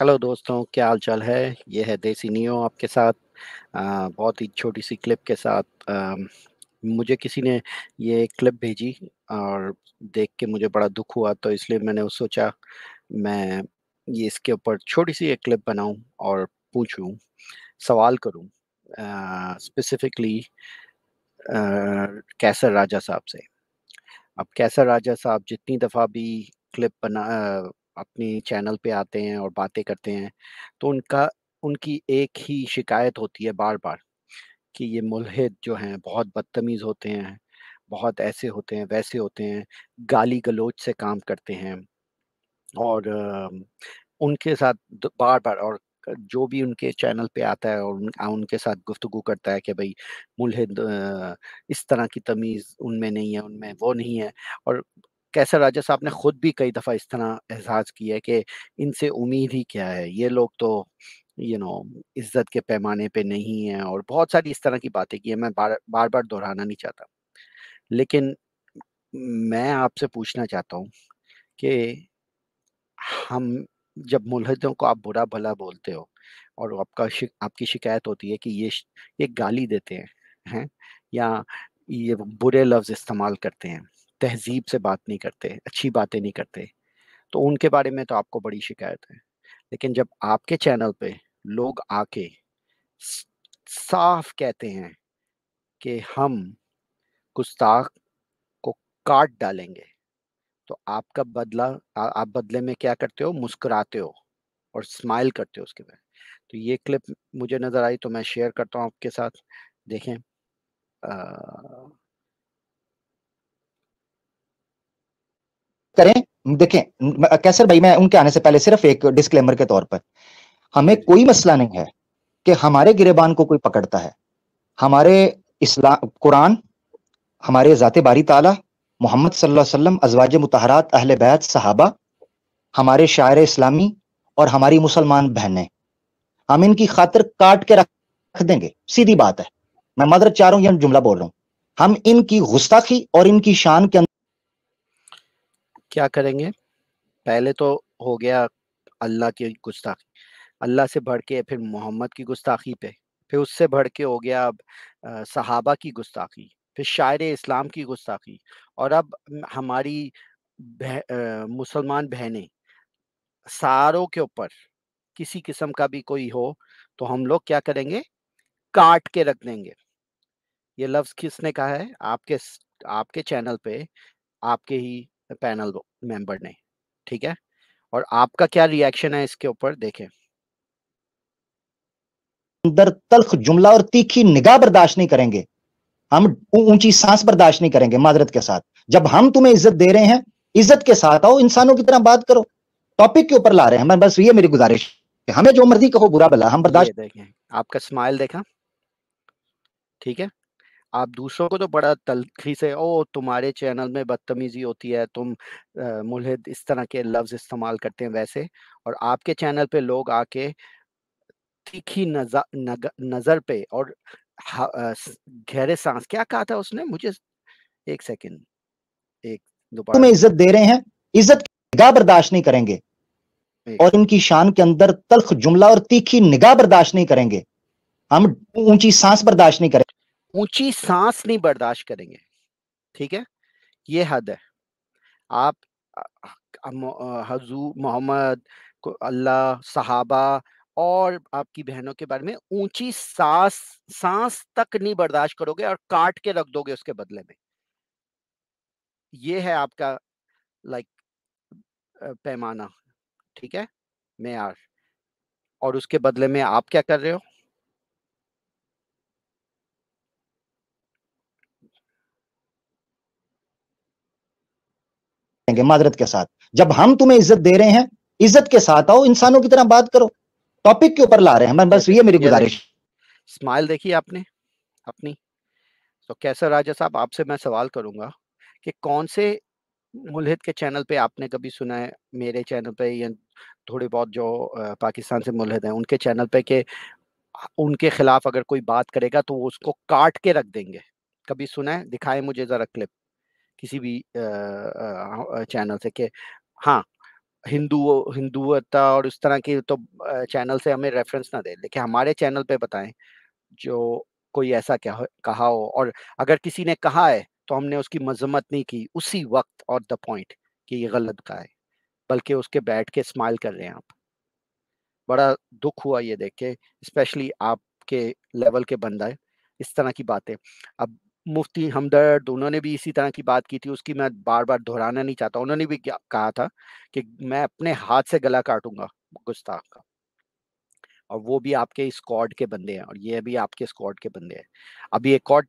hello दोस्तों क्या हाल चाल है ये है देसी नियो आपके साथ आ, बहुत ही छोटी सी क्लिप के साथ आ, मुझे किसी ने ये क्लिप भेजी और देख के मुझे बड़ा दुख हुआ तो इसलिए मैंने सोचा मैं ये इसके ऊपर छोटी सी एक क्लिप बनाऊं और पूछूं सवाल करूं स्पेसिफिकली कैसर राजा साहब से अब कैसर राजा साहब जितनी दफ़ा भी क्लिप बना अपने चैनल पे आते हैं और बातें करते हैं तो उनका उनकी एक ही शिकायत होती है बार-बार कि ये मुल्हिद जो हैं बहुत बदतमीज़ होते हैं, बहुत ऐसे होते हैं, वैसे होते हैं, गाली गलोच से काम करते हैं और उनके साथ बार-बार और जो भी उनके चैनल पे आता है और उनके साथ गुफ्तु करता है कि भाई मुल्हिद इस तरह की तमीज़ उनमें नहीं है, उनमें वो नहीं है और कैसा राजा साहब ने खुद भी कई दफ़ा इस तरह एहसास किया है कि इनसे उम्मीद ही क्या है ये लोग तो यू नो इज्जत के पैमाने पे नहीं है और बहुत सारी इस तरह की बातें की है मैं बार बार बार दोहराना नहीं चाहता लेकिन मैं आपसे पूछना चाहता हूँ कि हम जब मुलहदों को आप बुरा भला बोलते हो और आपका शिक, आपकी शिकायत होती है कि ये ये गाली देते हैं हैं या ये बुरे लफ्ज़ इस्तेमाल करते हैं तहजीब से बात नहीं करते अच्छी बातें नहीं करते तो उनके बारे में तो आपको बड़ी शिकायत है लेकिन जब आपके चैनल पे लोग आके साफ कहते हैं कि हम गुस्ताख को काट डालेंगे तो आपका बदला आ, आप बदले में क्या करते हो मुस्कुराते हो और स्माइल करते हो उसके बाद तो ये क्लिप मुझे नज़र आई तो मैं शेयर करता हूँ आपके साथ देखें आ, करें देखें कैसर भाई मैं उनके आने से पहले सिर्फ एक डिस्क्लेमर के तौर पर हमें कोई मसला नहीं है कि हमारे गिरेबान को कोई पकड़ता है हमारे इस्लाम कुरान हमारे ज़ात बारी ताला मोहम्मद वसल्लम अजवाज मतहरात अहल बैत साहबा हमारे शायर इस्लामी और हमारी मुसलमान बहनें हम इनकी खातिर काट के रख देंगे सीधी बात है मैं मदर चारों जुमला बोल रहा हूँ हम इनकी गुस्ताखी और इनकी शान के अंदर क्या करेंगे पहले तो हो गया अल्लाह की गुस्ताखी अल्लाह से बढ़ के फिर मोहम्मद की गुस्ताखी पे फिर उससे बढ़ के हो गया अब सहाबा की गुस्ताखी फिर शायर इस्लाम की गुस्ताखी और अब हमारी बह, मुसलमान बहनें सारों के ऊपर किसी किस्म का भी कोई हो तो हम लोग क्या करेंगे काट के रख देंगे ये लफ्ज़ किसने कहा है आपके आपके चैनल पे आपके ही पैनल मेंबर ने ठीक है और आपका क्या रिएक्शन है इसके ऊपर देखें अंदर तल्ख जुमला और तीखी निगाह बर्दाश्त नहीं करेंगे हम ऊंची सांस बर्दाश्त नहीं करेंगे माजरत के साथ जब हम तुम्हें इज्जत दे रहे हैं इज्जत के साथ आओ इंसानों की तरह बात करो टॉपिक के ऊपर ला रहे हैं मैं बस ये मेरी गुजारिश हमें जो मर्जी कहो बुरा भला हम बर्दाश्त देखें आपका स्माइल देखा ठीक है आप दूसरों को तो बड़ा तलखी से ओ तुम्हारे चैनल में बदतमीजी होती है तुम आ, मुलहिद इस तरह के लफ्ज इस्तेमाल करते हैं वैसे और आपके चैनल पे लोग आके तीखी नजर नजर पे और गहरे सांस क्या कहा था उसने मुझे एक सेकंड एक दोबारा तुम्हें इज्जत दे रहे हैं इज्जत निगाह बर्दाश्त नहीं करेंगे और इनकी शान के अंदर तल्ख जुमला और तीखी निगाह बर्दाश्त नहीं करेंगे हम ऊंची सांस बर्दाश्त नहीं करेंगे ऊंची सांस नहीं बर्दाश्त करेंगे ठीक है ये हद है आप हजू मोहम्मद अल्लाह सहाबा और आपकी बहनों के बारे में ऊंची सांस सांस तक नहीं बर्दाश्त करोगे और काट के रख दोगे उसके बदले में ये है आपका लाइक पैमाना ठीक है मैं यार और उसके बदले में आप क्या कर रहे हो देंगे माजरत के साथ जब हम तुम्हें इज्जत दे रहे हैं इज्जत के साथ आओ इंसानों की तरह बात करो टॉपिक के ऊपर ला रहे हैं मैं बस ये मेरी गुजारिश स्माइल देखी आपने अपनी तो कैसा राजा साहब आपसे मैं सवाल करूंगा कि कौन से मुलहिद के चैनल पे आपने कभी सुना है मेरे चैनल पे या थोड़े बहुत जो पाकिस्तान से मुलहिद हैं उनके चैनल पे कि उनके खिलाफ अगर कोई बात करेगा तो वो उसको काट के रख देंगे कभी सुना है दिखाएं मुझे जरा क्लिप किसी भी चैनल से कि हाँ हिंदू हिंदुता और उस तरह की तो चैनल से हमें रेफरेंस ना दे लेकिन हमारे चैनल पे बताएं जो कोई ऐसा क्या हो, कहा हो और अगर किसी ने कहा है तो हमने उसकी मजम्मत नहीं की उसी वक्त और द पॉइंट कि ये गलत कहा है बल्कि उसके बैठ के स्माइल कर रहे हैं आप बड़ा दुख हुआ ये देख के स्पेशली आपके लेवल के बंदा है इस तरह की बातें अब मुफ्ती हमदर्द उन्होंने भी इसी तरह की बात की थी उसकी मैं बार बार दोहराना नहीं चाहता उन्होंने भी कहा था कि मैं अपने हाथ से गला काटूंगा गुस्ताख का और वो भी आपके स्क्वाड के बंदे हैं और ये भी आपके स्क्वाड के बंदे हैं अभी एक और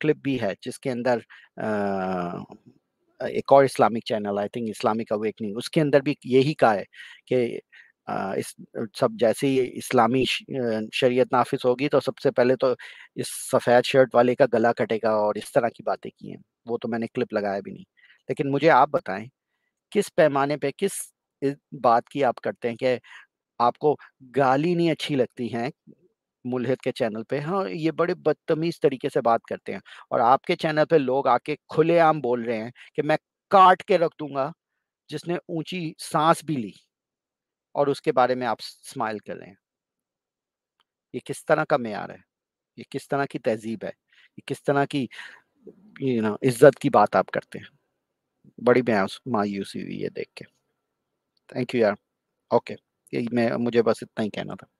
क्लिप भी है जिसके अंदर आ, एक और Islamic channel I think Islamic awakening उसके अंदर भी यही कहा है कि इस सब जैसे ही इस्लामी शरीयत नाफिस होगी तो सबसे पहले तो इस सफ़ेद शर्ट वाले का गला कटेगा और इस तरह की बातें की हैं वो तो मैंने क्लिप लगाया भी नहीं लेकिन मुझे आप बताएं किस पैमाने पे किस बात की आप करते हैं कि आपको गाली नहीं अच्छी लगती हैं मुलहित के चैनल पे हाँ ये बड़े बदतमीज तरीके से बात करते हैं और आपके चैनल पे लोग आके खुलेआम बोल रहे हैं कि मैं काट के रख दूंगा जिसने ऊंची सांस भी ली और उसके बारे में आप स्माइल हैं ये किस तरह का मैार है ये किस तरह की तहजीब है ये किस तरह की यू नो इज्जत की बात आप करते हैं बड़ी मायूसी हुई है देख के थैंक यू यार ओके ये मैं मुझे बस इतना ही कहना था